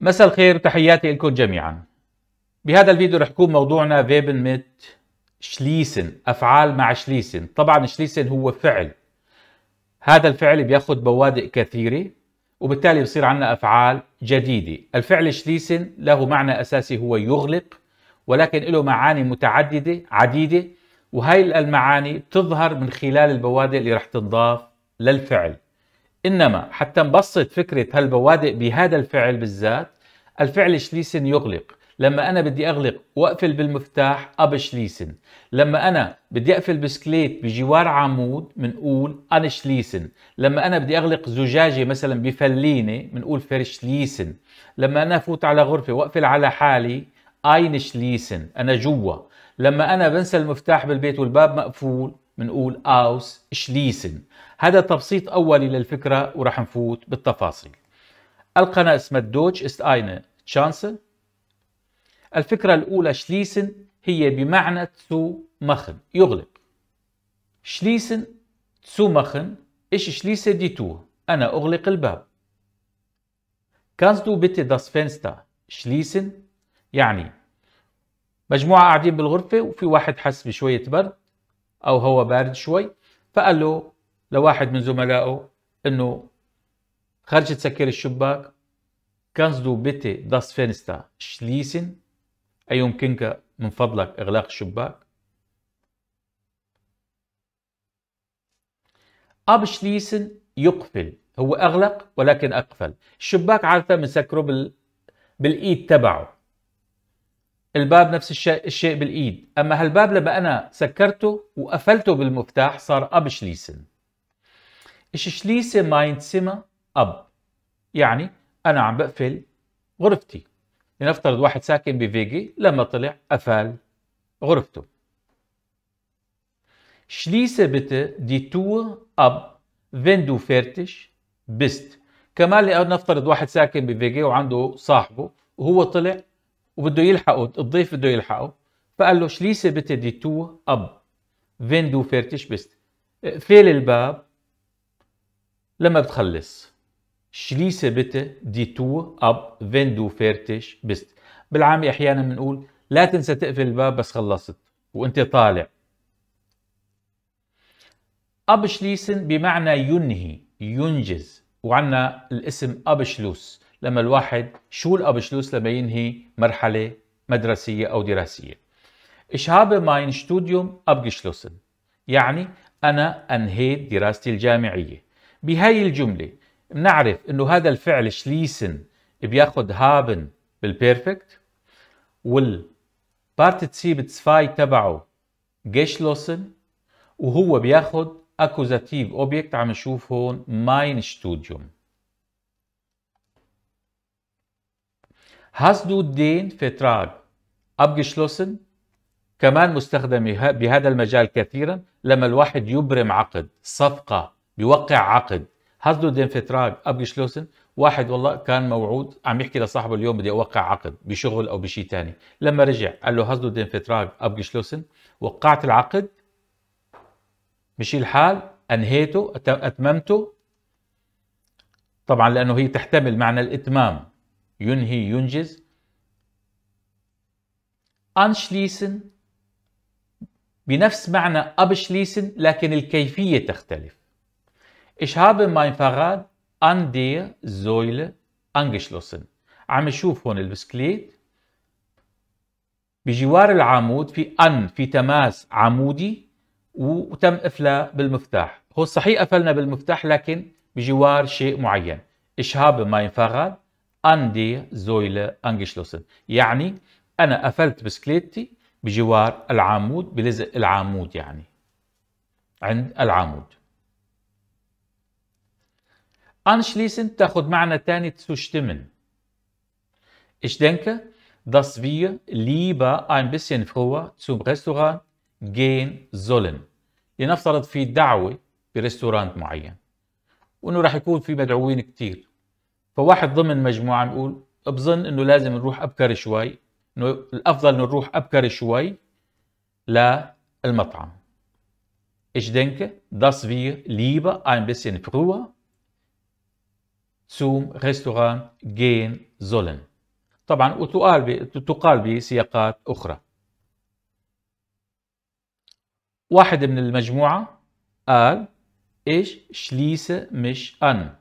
مساء الخير تحياتي لكم جميعا بهذا الفيديو رح يكون موضوعنا فيبن ميت شليسن أفعال مع شليسن طبعا شليسن هو فعل هذا الفعل بياخذ بوادئ كثيرة وبالتالي بصير عندنا أفعال جديدة الفعل شليسن له معنى أساسي هو يغلق ولكن له معاني متعددة عديدة وهي المعاني بتظهر من خلال البوادئ اللي رح تنضاف للفعل إنما حتى نبسط فكرة هالبوادئ بهذا الفعل بالذات الفعل شليسن يغلق لما أنا بدي أغلق وأقفل بالمفتاح أب شليسن لما أنا بدي أقفل بسكليت بجوار عمود بنقول أن شليسن لما أنا بدي أغلق زجاجة مثلا بفلينة بنقول شليسن لما أنا أفوت على غرفة وأقفل على حالي أين شليسن أنا جوا لما أنا بنسى المفتاح بالبيت والباب مقفول بنقول أوس شليسن هذا تبسيط أولي للفكرة ورح نفوت بالتفاصيل القناة اسمها دوتش است اينه تشانسه الفكرة الأولى شليسن هي بمعنى تسو مخن يغلق شليسن تسو مخن إيش شليسه دي تو أنا أغلق الباب كانس دو بيتي داس فينستا شليسن يعني مجموعة قاعدين بالغرفة وفي واحد حس بشوية برد أو هو بارد شوي فقال له لواحد من زملائه انه خرجت تسكر الشباك كانز دو بيتي داس فينستا شليسن أي يمكنك من فضلك إغلاق الشباك شليسن يقفل هو أغلق ولكن أقفل الشباك عادة بنسكره بال... بالإيد تبعه الباب نفس الشيء الشيء بالإيد أما هالباب لما أنا سكرته وقفلته بالمفتاح صار شليسن إششليسة ماين سما أب يعني أنا عم بقفل غرفتي لنفترض واحد ساكن بفيجي لما طلع قفل غرفته شليسه بت دي تو اب wenn du فيرتش bist. كمان لنفترض واحد ساكن بفيجي وعنده صاحبه وهو طلع وبده يلحقه الضيف بده يلحقه فقال له شليسه بت دي تو اب wenn du فيرتش bist. اقفل الباب لما بتخلص شليسه بيتي دي تو اب فيندو فيرتش بست بالعامي احيانا بنقول لا تنسى تقفل الباب بس خلصت وانت طالع ابشليسن بمعنى ينهي ينجز وعنا الاسم ابشلوس لما الواحد شو الابشلوس لما ينهي مرحله مدرسيه او دراسيه إش habe mein Studium abgeschlossen يعني أنا أنهيت دراستي الجامعية بهاي الجملة بنعرف انه هذا الفعل شليسن بياخد هابن بالبيرفكت والبارتيسيب تسفاي تبعه جيشلوسن وهو بياخد اكوزاتيف اوبيكت عم نشوف هون ماين ستوديوم هاس du دين Vertrag ابجشلوسن كمان مستخدمة بهذا المجال كثيرا لما الواحد يبرم عقد صفقة بيوقع عقد هاز دو دين فتراج ابجشلوسن واحد والله كان موعود عم يحكي لصاحبه اليوم بدي اوقع عقد بشغل او بشيء ثاني لما رجع قال له هاز دو دين فتراج ابجشلوسن وقعت العقد مشي الحال انهيته اتممته طبعا لانه هي تحتمل معنى الاتمام ينهي ينجز انشليسن بنفس معنى ابشليسن لكن الكيفيه تختلف Ich habe mein Fahrrad an der Säule angeschlossen. عم نشوف هون البسكليت بجوار العمود في ان في تماس عمودي وتم قفله بالمفتاح هو صحيح قفلنا بالمفتاح لكن بجوار شيء معين Ich habe mein Fahrrad an der Säule angeschlossen يعني أنا قفلت بسكليتي بجوار العمود بلزق العمود يعني عند العمود Anschließend تاخد معنى تاني zustimmen. Ich denke, dass wir lieber ein bisschen früher zum Restaurant gehen sollen. لنفترض في دعوة بريستورانت معين وانه راح يكون في مدعوين كتير فواحد ضمن مجموعة نقول بظن انه لازم نروح ابكر شوي انه الافضل نروح ابكر شوي للمطعم Ich denke, dass wir lieber ein bisschen früher zum Restaurant gehen sollen طبعا وتقال تقال بسياقات أخرى واحد من المجموعة قال إيش شليسة مش أن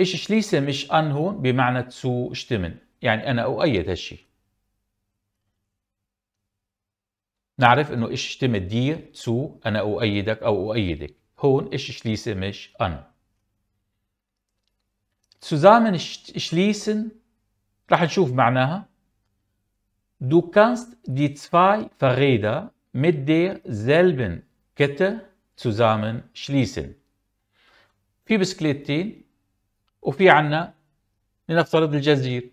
إيش شليسة مش أن هون بمعنى تسو اشتمن يعني أنا أؤيد هالشيء نعرف إنه إيش اشتمت دير تسو أنا أؤيدك أو أؤيدك هون إيش شليسة مش أن Zusammen schließen, راح نشوف معناها. Du kannst die zwei Fahrräder mit derselben Kette zusammen schließen. في بسكليتين وفي عنا لنفترض الجزير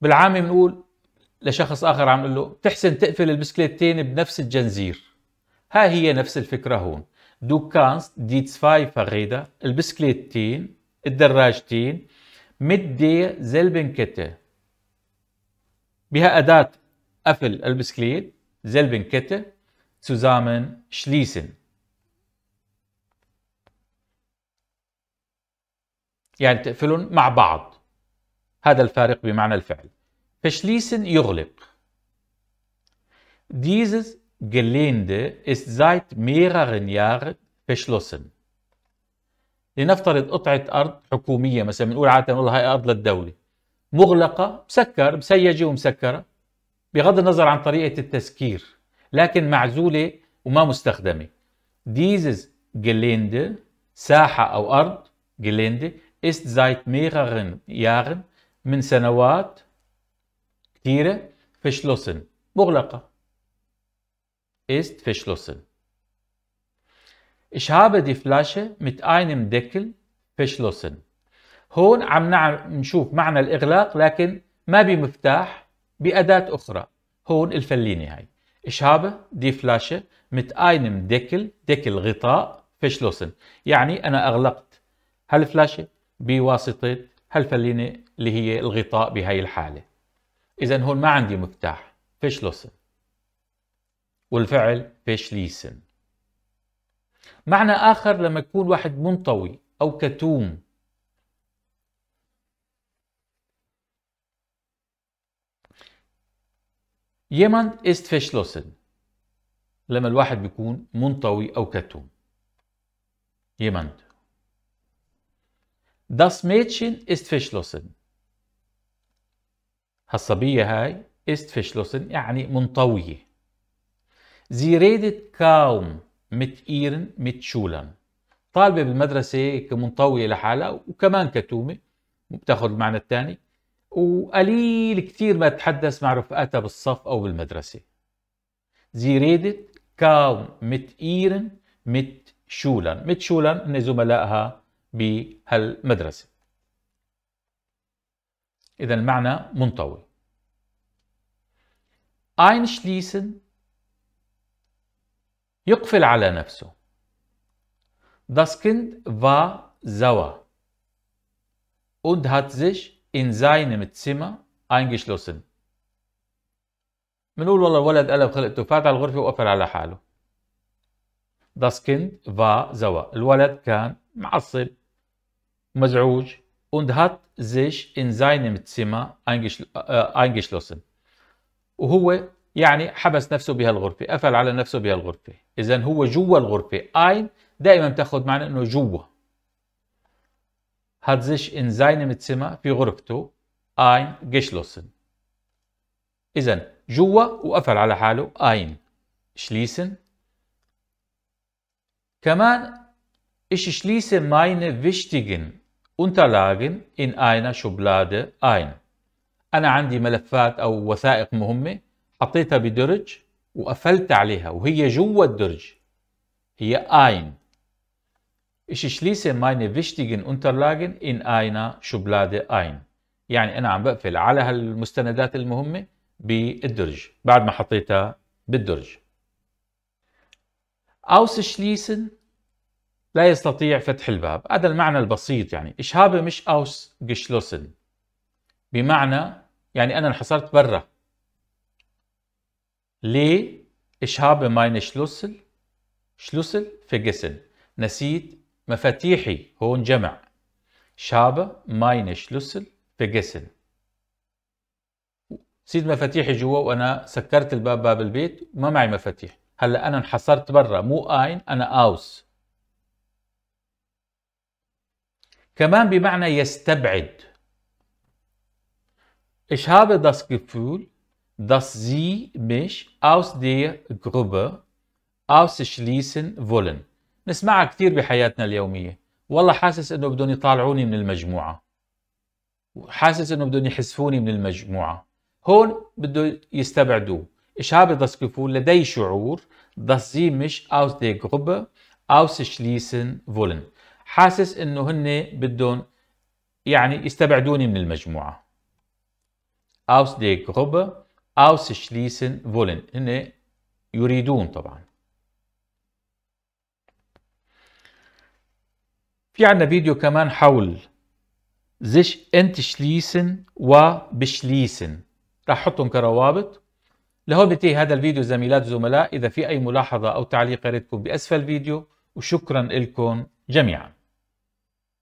بالعامي بنقول لشخص اخر عم نقول له تحسن تقفل البسكليتين بنفس الجنزير ها هي نفس الفكره هون دو كانست دي تسفاي فغيدا البسكليتين الدراجتين mit der selben Kette بهأداة قفل البسكليت selben Kette zusammen schließen يعني تقفلهم مع بعض هذا الفارق بمعنى الفعل verschließen يغلق Dieses Gelände ist seit mehreren Jahren verschlossen. لنفترض قطعه ارض حكوميه مثلا بنقول عاده والله هاي ارض للدوله مغلقه مسكر مسيجه ومسكره بغض النظر عن طريقه التسكير لكن معزوله وما مستخدمه ديزز جلينده ساحه او ارض جلينده است زايت ميغرن ياغن من سنوات كثيره فشلوسن مغلقه است فشلوسن Ich habe die Flasche mit einem Deckel verschlossen. هون عم نعم نشوف معنى الاغلاق لكن ما بمفتاح باداه اخرى هون الفلينه هاي ايش هابه دي فلاشه مت اينم ديكل ديكل غطاء فيشلوسن يعني انا اغلقت هالفلاشه بواسطه هالفلينه اللي هي الغطاء بهاي الحاله اذا هون ما عندي مفتاح فيشلوسن والفعل فيشليسن معنى آخر لما يكون واحد منطوي أو كتوم jemand ist verschlossen لما الواحد بيكون منطوي أو كتوم jemand Das Mädchen ist verschlossen هالصبية هاي ist verschlossen يعني منطوية Sie redet kaum mit متشولن طالبة بالمدرسة هيك منطوية لحالها وكمان كتومة بتاخذ المعنى الثاني وقليل كثير ما تتحدث مع رفقاتها بالصف أو بالمدرسة Sie ريدت kaum mit متشولن متشولن Mitschülern هن زملائها بهالمدرسة إذا المعنى منطوي Einschließen يقفل على نفسه Das Kind war sauer und hat sich in seinem Zimmer eingeschlossen. منقول والله الولد قلب خلقته فات على الغرفة وقفل على حاله. Das Kind war sauer. الولد كان معصب مزعوج und hat sich in seinem Zimmer eingeschlossen. وهو يعني حبس نفسه بها الغرفة قفل على نفسه بها الغرفة إذا هو جوا الغرفة أين دائما بتاخذ معنى أنه جوا hat sich in seinem في غرفته أين جشلوسن إذا جوا وقفل على حاله أين شليسن كمان ich schließe meine فيشتيجن Unterlagen in einer Schublade ein أنا عندي ملفات أو وثائق مهمة حطيتها بدرج وقفلت عليها وهي جوا الدرج هي اين ايش شليسه ماينه فيشتيجن انترلاجن ان اينا شوبلاده اين يعني أنا عم بقفل على هالمستندات المهمة بالدرج بعد ما حطيتها بالدرج اوس شليسن لا يستطيع فتح الباب هذا المعنى البسيط يعني ich مش اوس جشلوسن بمعنى يعني أنا انحصرت برا ليه؟ إيش هاب ماين شلوسل؟ شلوسل في جسن نسيت مفاتيحي هون جمع. Ich ماين شلوسل في جسن نسيت مفاتيحي جوا وانا سكرت الباب باب البيت ما معي مفاتيح. هلا انا انحصرت برا مو اين انا اوس. كمان بمعنى يستبعد. إيش هاب داس dass Sie mich aus der Gruppe ausschließen wollen. نسمعها كثير بحياتنا اليومية والله حاسس انه بدهم يطالعوني من المجموعة حاسس انه بدهم يحذفوني من المجموعة هون بده يستبعدوه Ich habe das Gefühl, لدي شعور dass sie mich aus der Gruppe ausschließen wollen. حاسس انه هن بدهم يعني يستبعدوني من المجموعة. aus der Gruppe ausschließen wollen إن يريدون طبعا في عندنا فيديو كمان حول sich entschließen beschließen راح احطهم كروابط لهون بينتهي هذا الفيديو زميلات زملاء إذا في أي ملاحظة أو تعليق يا ريتكم بأسفل الفيديو وشكرا لكم جميعا